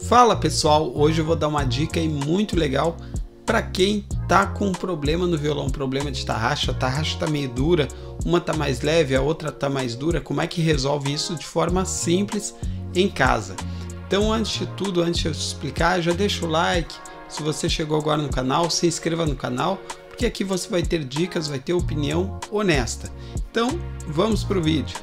Fala pessoal, hoje eu vou dar uma dica e muito legal para quem tá com um problema no violão, problema de tarraxa, a tarraxa tá meio dura, uma tá mais leve, a outra tá mais dura, como é que resolve isso de forma simples em casa? Então, antes de tudo, antes de eu te explicar, já deixa o like. Se você chegou agora no canal, se inscreva no canal, porque aqui você vai ter dicas, vai ter opinião honesta. Então, vamos pro vídeo.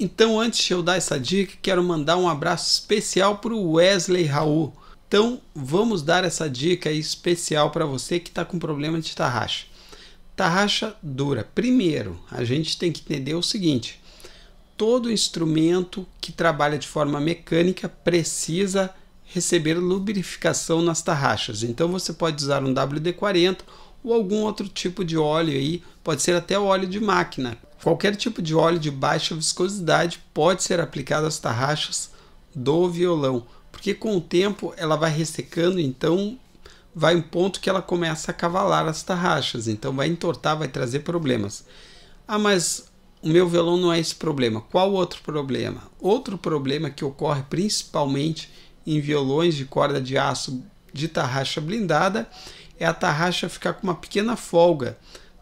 Então, antes de eu dar essa dica, quero mandar um abraço especial para o Wesley Raul. Então, vamos dar essa dica especial para você que está com problema de tarraxa. Tarraxa dura. Primeiro, a gente tem que entender o seguinte: todo instrumento que trabalha de forma mecânica precisa receber lubrificação nas tarraxas. Então, você pode usar um WD-40 ou algum outro tipo de óleo aí, pode ser até óleo de máquina, Qualquer tipo de óleo de baixa viscosidade pode ser aplicado às tarraxas do violão, porque com o tempo ela vai ressecando, então vai um ponto que ela começa a cavalar as tarraxas, então vai entortar, vai trazer problemas. Ah, mas o meu violão não é esse problema. Qual outro problema? Outro problema que ocorre principalmente em violões de corda de aço de tarraxa blindada é a tarraxa ficar com uma pequena folga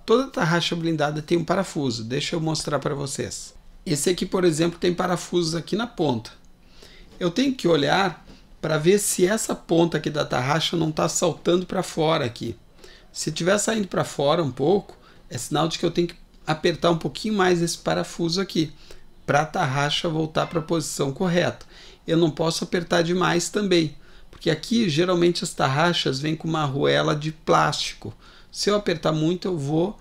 Toda tarraxa blindada tem um parafuso, deixa eu mostrar para vocês. Esse aqui, por exemplo, tem parafusos aqui na ponta. Eu tenho que olhar para ver se essa ponta aqui da tarraxa não está saltando para fora aqui. Se estiver saindo para fora um pouco, é sinal de que eu tenho que apertar um pouquinho mais esse parafuso aqui, para a tarraxa voltar para a posição correta. Eu não posso apertar demais também, porque aqui geralmente as tarraxas vêm com uma arruela de plástico. Se eu apertar muito, eu vou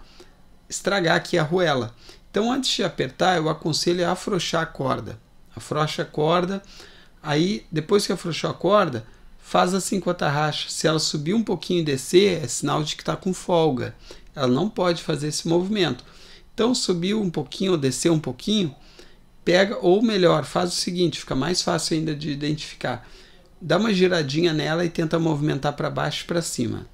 estragar aqui a arruela. Então, antes de apertar, eu aconselho a afrouxar a corda. Afrouxa a corda, aí depois que afrouxou a corda, faz assim com a tarraxa. Se ela subir um pouquinho e descer, é sinal de que está com folga. Ela não pode fazer esse movimento. Então, subiu um pouquinho ou desceu um pouquinho, pega, ou melhor, faz o seguinte, fica mais fácil ainda de identificar. Dá uma giradinha nela e tenta movimentar para baixo e para cima.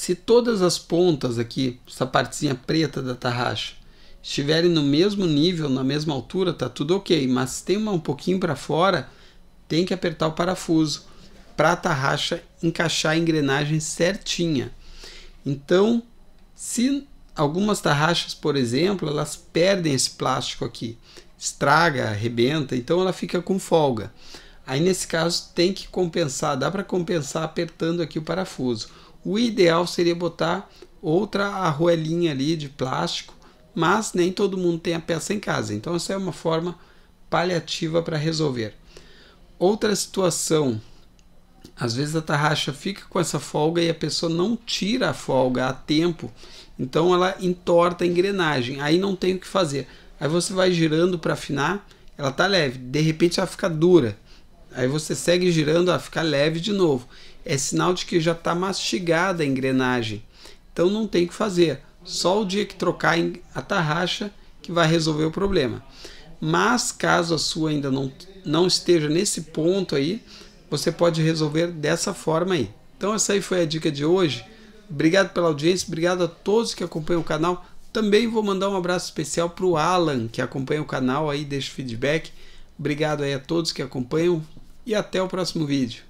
Se todas as pontas aqui, essa partezinha preta da tarraxa, estiverem no mesmo nível, na mesma altura, tá tudo ok. Mas se tem uma um pouquinho para fora, tem que apertar o parafuso para a tarraxa encaixar a engrenagem certinha. Então, se algumas tarraxas, por exemplo, elas perdem esse plástico aqui, estraga, arrebenta, então ela fica com folga. Aí nesse caso tem que compensar, dá para compensar apertando aqui o parafuso. O ideal seria botar outra arruelinha ali de plástico, mas nem todo mundo tem a peça em casa. Então essa é uma forma paliativa para resolver. Outra situação, às vezes a tarraxa fica com essa folga e a pessoa não tira a folga a tempo, então ela entorta a engrenagem, aí não tem o que fazer. Aí você vai girando para afinar, ela tá leve, de repente ela fica dura. Aí você segue girando, a ficar leve de novo. É sinal de que já está mastigada a engrenagem. Então não tem o que fazer. Só o dia que trocar a tarraxa que vai resolver o problema. Mas caso a sua ainda não, não esteja nesse ponto aí, você pode resolver dessa forma aí. Então essa aí foi a dica de hoje. Obrigado pela audiência, obrigado a todos que acompanham o canal. Também vou mandar um abraço especial para o Alan, que acompanha o canal aí, deixa feedback. Obrigado aí a todos que acompanham e até o próximo vídeo.